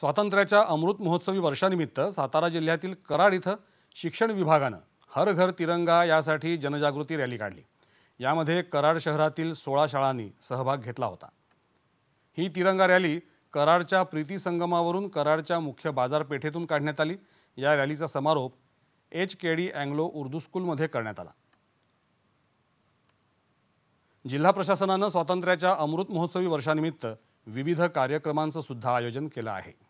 स्वातंत्र्याच्या अमृत महोत्सवी वर्षानिमित्त सातारा जिल्ह्यातील कराड इथं शिक्षण विभागानं हर घर तिरंगा यासाठी जनजागृती रॅली काढली यामध्ये कराड शहरातील सोळा शाळांनी सहभाग घेतला होता ही तिरंगा रॅली कराडच्या प्रीती संगमावरून कराडच्या मुख्य बाजारपेठेतून काढण्यात आली या रॅलीचा समारोप H K D Anglo Urdu स्कूलमध्ये करण्यात आला जिल्हा प्रशासनानं स्वातंत्र्याच्या अमृत महोत्सवी वर्षानिमित्त विविध कार्यक्रमांचं सुद्धा आयोजन केलं आहे